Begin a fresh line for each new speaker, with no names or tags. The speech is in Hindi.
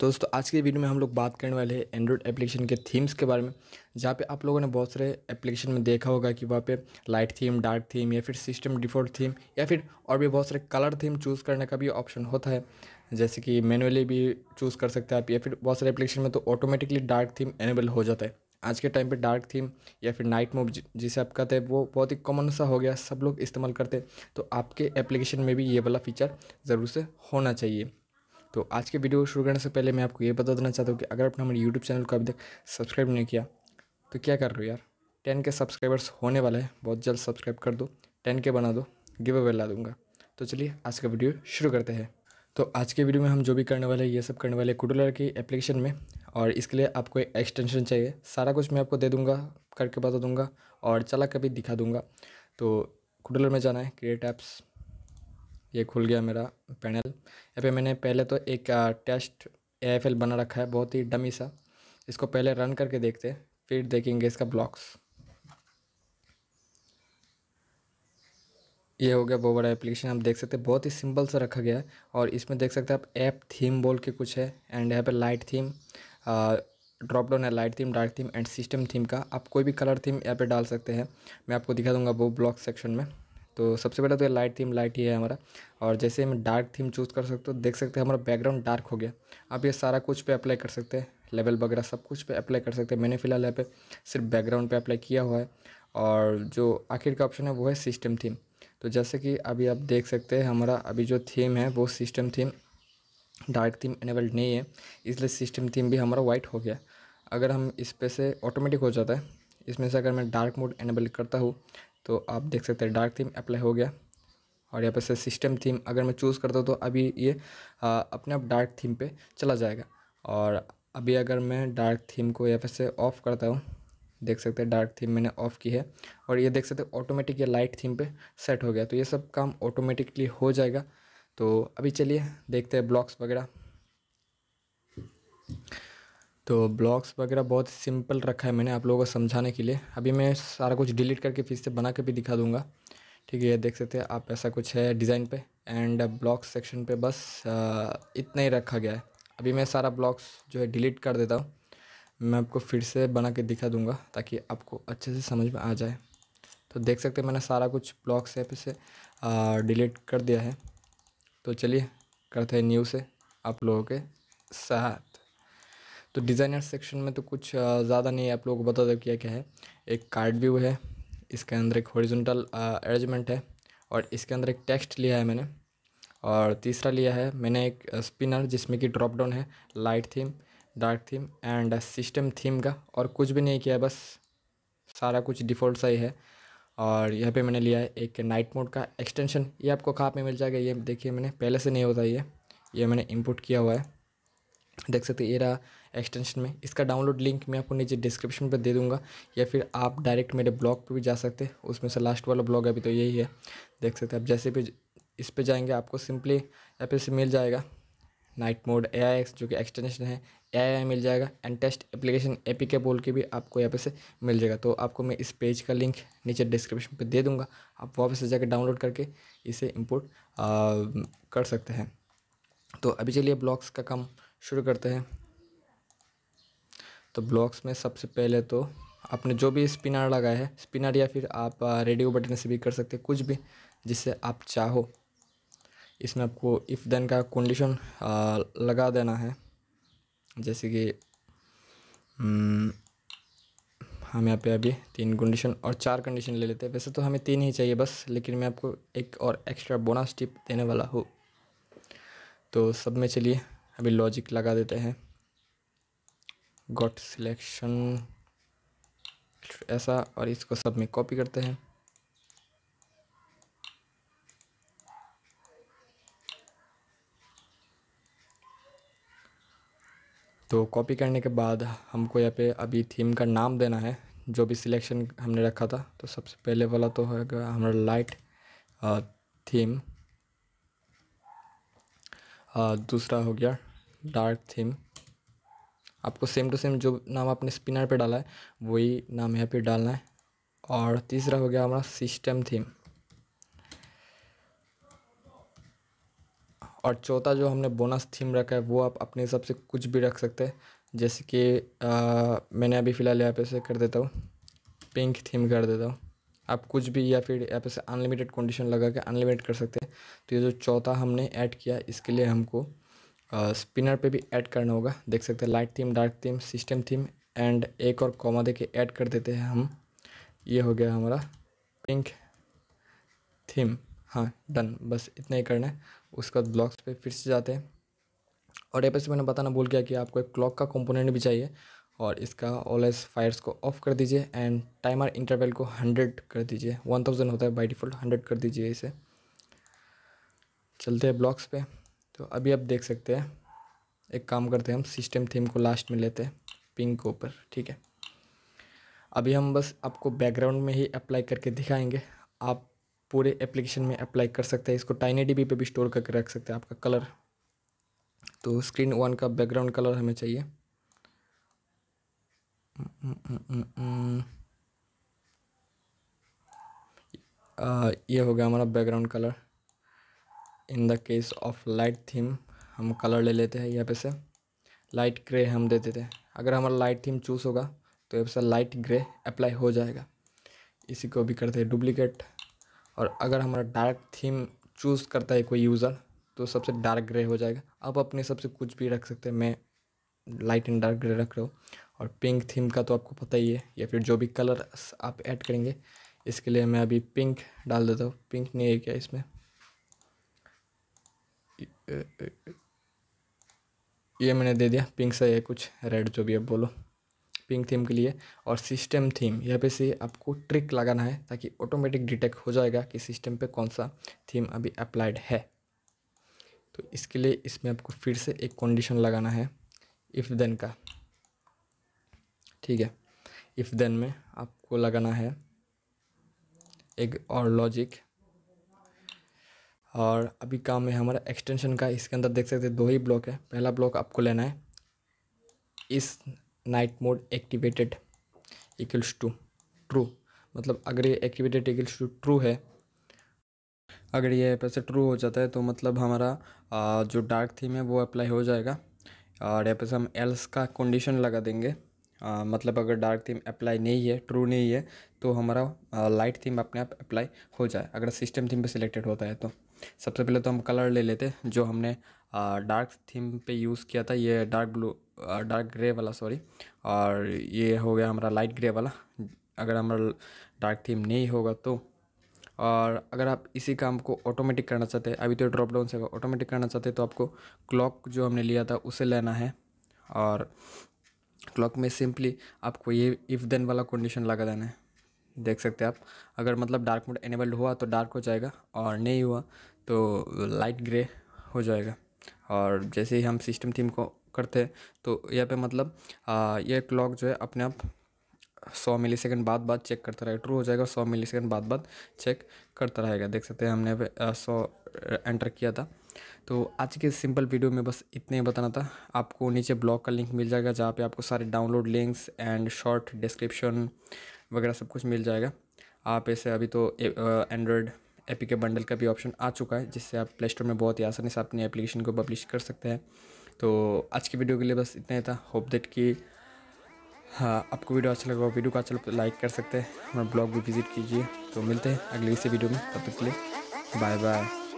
तो दोस्तों आज के वीडियो में हम लोग बात करने वाले हैं एंड्रॉयड एप्लीकेशन के थीम्स के बारे में जहाँ पे आप लोगों ने बहुत सारे एप्लीकेशन में देखा होगा कि वहाँ पे लाइट थीम डार्क थीम या फिर सिस्टम डिफॉल्ट थीम या फिर और भी बहुत सारे कलर थीम चूज़ करने का भी ऑप्शन होता है जैसे कि मैनुअली भी चूज़ कर सकते हैं आप या फिर बहुत सारे एप्लीकेशन में तो ऑटोमेटिकली डार्क थीम एनेबल हो जाता है आज के टाइम पे डार्क थीम या फिर नाइट मूव जिसे आप कहते हैं वो बहुत ही कॉमन सा हो गया सब लोग इस्तेमाल करते तो आपके एप्लीकेशन में भी ये वाला फीचर ज़रूर से होना चाहिए तो आज के वीडियो शुरू करने से पहले मैं आपको ये बता देना चाहता हूँ कि अगर आपने हमारे यूट्यूब चैनल को अभी तक सब्सक्राइब नहीं किया तो क्या कर रहे हो यार टेन के सब्सक्राइबर्स होने वाला है बहुत जल्द सब्सक्राइब कर दो टेन के बना दो गिव अवे ला दूंगा तो चलिए आज का वीडियो शुरू करते हैं तो आज के वीडियो में हम जो भी करने वाले हैं ये सब करने वाले कुडोलर की एप्लीकेशन में और इसके लिए आपको एक एक्सटेंशन चाहिए सारा कुछ मैं आपको दे दूंगा करके बता दूंगा और चला कभी दिखा दूंगा तो कुडोलर में जाना है क्रिएट ऐप्स ये खुल गया मेरा पैनल यहाँ पे मैंने पहले तो एक टेस्ट ए एफ एल बना रखा है बहुत ही डमी सा इसको पहले रन करके देखते फिर देखेंगे इसका ब्लॉक्स ये हो गया वो बड़ा एप्लीकेशन आप देख सकते हैं बहुत ही सिंपल सा रखा गया है और इसमें देख सकते हैं आप ऐप थीम बोल के कुछ है एंड यहाँ पे लाइट थीम ड्रॉप डाउन है light theme dark theme and system theme का आप कोई भी कलर थीम यहाँ पे डाल सकते हैं मैं आपको दिखा दूंगा वो ब्लॉक सेक्शन में तो सबसे पहले तो ये लाइट थीम लाइट ही है हमारा और जैसे हम डार्क थीम चूज़ कर सकते हो देख सकते हैं हमारा बैकग्राउंड डार्क हो गया आप ये सारा कुछ पे अप्लाई कर सकते हैं लेवल वगैरह सब कुछ पे अप्लाई कर सकते हैं मैंने फ़िलहाल यहाँ पे सिर्फ बैकग्राउंड पे अप्लाई किया हुआ है और जो आखिर का ऑप्शन है वो है सिस्टम थीम तो जैसे कि अभी आप देख सकते हैं हमारा अभी जो थीम है वो system theme dark theme enabled नहीं है इसलिए सिस्टम थीम भी हमारा वाइट हो गया अगर हम इस पर से ऑटोमेटिक हो जाता है इसमें से अगर मैं डार्क मोड इनेबल करता हूँ तो आप देख सकते हैं डार्क थीम अप्लाई हो गया और यहाँ पर से सिस्टम थीम अगर मैं चूज़ करता हूँ तो अभी ये आ, अपने आप डार्क थीम पे चला जाएगा और अभी अगर मैं डार्क थीम को यहाँ पर से ऑफ़ करता हूँ देख सकते हैं डार्क थीम मैंने ऑफ़ की है और ये देख सकते हैं ऑटोमेटिक ये लाइट थीम पे सेट हो गया तो ये सब काम ऑटोमेटिकली हो जाएगा तो अभी चलिए देखते हैं ब्लॉक्स वगैरह तो ब्लॉग्स वगैरह बहुत सिंपल रखा है मैंने आप लोगों को समझाने के लिए अभी मैं सारा कुछ डिलीट करके फिर से बना के भी दिखा दूँगा ठीक है देख सकते हैं आप ऐसा कुछ है डिज़ाइन पे एंड ब्लॉग सेक्शन पे बस इतना ही रखा गया है अभी मैं सारा ब्लॉग्स जो है डिलीट कर देता हूँ मैं आपको फिर से बना के दिखा दूँगा ताकि आपको अच्छे से समझ में आ जाए तो देख सकते हैं मैंने सारा कुछ ब्लॉग्स ऐप से डिलीट कर दिया है तो चलिए करते हैं न्यू से आप लोगों के साथ तो डिज़ाइनर सेक्शन में तो कुछ ज़्यादा नहीं आप लोगों को बता दो क्या क्या है एक कार्ड व्यू है इसके अंदर एक हॉरिजॉन्टल अरेंजमेंट है और इसके अंदर एक टेक्स्ट लिया है मैंने और तीसरा लिया है मैंने एक स्पिनर जिसमें कि ड्रॉप डाउन है light theme dark theme and system theme का और कुछ भी नहीं किया है बस सारा कुछ डिफ़ॉल्ट सा ही है और यहाँ पे मैंने लिया है एक नाइट मोड का एक्सटेंशन ये आपको कहाँ पे मिल जाएगा ये देखिए मैंने पहले से नहीं होता ये ये मैंने इंपोर्ट किया हुआ है देख सकते ये रहा एक्सटेंशन में इसका डाउनलोड लिंक मैं आपको नीचे डिस्क्रिप्शन पर दे दूँगा या फिर आप डायरेक्ट मेरे ब्लॉग पर भी जा सकते हैं उसमें से लास्ट वाला ब्लॉग अभी तो यही है देख सकते हैं आप जैसे भी इस पर जाएंगे आपको सिंपली या फिर से मिल जाएगा night mode A I X जो कि एक्सटेंशन है ए आई आई मिल जाएगा and test application A P के बोल के भी आपको यहाँ पे से मिल जाएगा तो आपको मैं इस पेज का लिंक नीचे डिस्क्रिप्शन पे दे दूंगा आप वापस से जाकर डाउनलोड करके इसे इम्पोर्ट कर सकते हैं तो अभी चलिए ब्लॉग्स का काम शुरू करते हैं तो ब्लॉक्स में सबसे पहले तो आपने जो भी स्पिनर लगाया है स्पिनर या फिर आप रेडियो बटन से भी कर सकते हैं कुछ भी जिससे आप चाहो इसमें आपको इफ़ देन का कंडीशन लगा देना है जैसे कि हम्म, हम यहाँ पे अभी तीन कंडीशन और चार कंडीशन ले लेते हैं वैसे तो हमें तीन ही चाहिए बस लेकिन मैं आपको एक और एक्स्ट्रा बोनस टिप देने वाला हूँ तो सब में चलिए अभी लॉजिक लगा देते हैं गॉट सिलेक्शन ऐसा और इसको सब में कॉपी करते हैं तो कॉपी करने के बाद हमको यहाँ पे अभी थीम का नाम देना है जो भी सिलेक्शन हमने रखा था तो सबसे पहले वाला तो होगा हमारा लाइट थीम दूसरा हो गया डार्क थीम आपको सेम टू सेम जो नाम आपने स्पिनर पे डाला है वही नाम यहाँ पे डालना है और तीसरा हो गया हमारा सिस्टम थीम और चौथा जो हमने बोनस थीम रखा है वो आप अपने हिसाब से कुछ भी रख सकते हैं जैसे कि आ, मैंने अभी फ़िलहाल यहाँ पे से कर देता हूँ पिंक थीम कर देता हूँ आप कुछ भी या फिर यहाँ पे से अनलिमिटेड कंडीशन लगा के अनलिमिटेड कर सकते हैं तो ये जो चौथा हमने ऐड किया इसके लिए हमको स्पिनर पे भी ऐड करना होगा देख सकते हैं light theme dark theme system theme and एक और कॉमा दे के ऐड कर देते हैं हम ये हो गया हमारा पिंक थीम हाँ डन बस इतना ही करना है उसके बाद ब्लॉक्स पे फिर से जाते हैं और ये पे मैंने बताना भूल गया कि आपको एक क्लॉक का कंपोनेंट भी चाहिए और इसका ऑलएस फायर्स को ऑफ कर दीजिए एंड टाइमर इंटरवल को हंड्रेड कर दीजिए वन थाउजेंड होता है बाई डिफ़ॉल्ट हंड्रेड कर दीजिए इसे चलते हैं ब्लॉक्स पे तो अभी आप देख सकते हैं एक काम करते हैं हम सिस्टम थीम को लास्ट में लेते हैं पिंक के ऊपर ठीक है अभी हम बस आपको बैकग्राउंड में ही अप्लाई करके दिखाएंगे आप पूरे एप्लीकेशन में अप्लाई कर सकते हैं इसको टाइनी डी पे भी स्टोर करके रख सकते हैं आपका कलर तो स्क्रीन वन का बैकग्राउंड कलर हमें चाहिए आ, ये हो गया हमारा background colour in the case of light theme हम कलर ले लेते हैं यहाँ पे से लाइट ग्रे हम दे देते हैं अगर हमारा लाइट थीम चूज़ होगा तो यहाँ से लाइट ग्रे अप्लाई हो जाएगा इसी को भी करते हैं डुप्लीकेट और अगर हमारा डार्क थीम चूज़ करता है कोई यूज़र तो सबसे डार्क ग्रे हो जाएगा आप अपने सबसे कुछ भी रख सकते हैं मैं लाइट एंड डार्क ग्रे रख रहा हूँ और पिंक थीम का तो आपको पता ही है या फिर जो भी कलर आप ऐड करेंगे इसके लिए मैं अभी पिंक डाल देता हूँ पिंक नहीं है क्या इसमें ये मैंने दे दिया पिंक सा ये कुछ रेड जो भी आप बोलो पिंक थीम के लिए और सिस्टम थीम यहाँ पे से आपको ट्रिक लगाना है ताकि ऑटोमेटिक डिटेक्ट हो जाएगा कि सिस्टम पे कौन सा थीम अभी अप्लाइड है तो इसके लिए इसमें आपको फिर से एक कंडीशन लगाना है इफ़ देन का ठीक है इफ़ देन में आपको लगाना है एक और लॉजिक और अभी काम है हमारा एक्सटेंशन का इसके अंदर देख सकते हैं दो ही ब्लॉक है पहला ब्लॉक आपको लेना है इस night mode activated equals to true मतलब अगर ये एक्टिवेटेड इक्वल्स टू ट्रू है अगर ये पैसे ट्रू हो जाता है तो मतलब हमारा जो डार्क थीम है वो अप्लाई हो जाएगा और यहाँ पर हम एल्स का कंडीशन लगा देंगे आ, मतलब अगर डार्क थीम अप्लाई नहीं है ट्रू नहीं है तो हमारा लाइट थीम अपने आप अप्लाई हो जाए अगर सिस्टम थीम पे सिलेक्टेड होता है तो सबसे पहले तो हम कलर ले लेते जो हमने डार्क थीम पे यूज़ किया था ये डार्क ब्लू डार्क ग्रे वाला सॉरी और ये हो गया हमारा लाइट ग्रे वाला अगर हमारा डार्क थीम नहीं होगा तो और अगर आप इसी काम को ऑटोमेटिक करना चाहते हैं अभी तो ड्रॉप डाउन से ऑटोमेटिक करना चाहते हैं तो आपको क्लॉक जो हमने लिया था उसे लेना है और क्लॉक में सिंपली आपको ये इफ़ देन वाला कंडीशन लगा देना है देख सकते हैं आप अगर मतलब डार्क मोड एनेबल्ड हुआ तो डार्क हो जाएगा और नहीं हुआ तो लाइट ग्रे हो जाएगा और जैसे ही हम सिस्टम थीम को करते हैं तो यह पे मतलब यह ये क्लॉक जो है अपने आप सौ मिली सेकेंड बाद बाद चेक करता रहेगा ट्रू हो जाएगा सौ मिली सेकेंड बाद बाद चेक करता रहेगा देख सकते हैं हमने सौ एंटर किया था तो आज के सिंपल वीडियो में बस इतने ही बताना था आपको नीचे ब्लॉग का लिंक मिल जाएगा जहाँ पे आपको सारे download links and short description वगैरह सब कुछ मिल जाएगा आप ऐसे अभी तो एंड्रॉयड एपी के बंडल का भी ऑप्शन आ चुका है जिससे आप प्ले स्टोर में बहुत ही आसानी से अपनी एप्लीकेशन को पब्लिश कर सकते हैं तो आज की वीडियो के लिए बस इतना ही था होप दैट कि हाँ आपको वीडियो अच्छा लगा वीडियो को अच्छा लगा लाइक तो कर सकते हैं हमारा ब्लॉग भी विजिट कीजिए तो मिलते हैं अगली इसी वीडियो में तब तक के लिए बाय बाय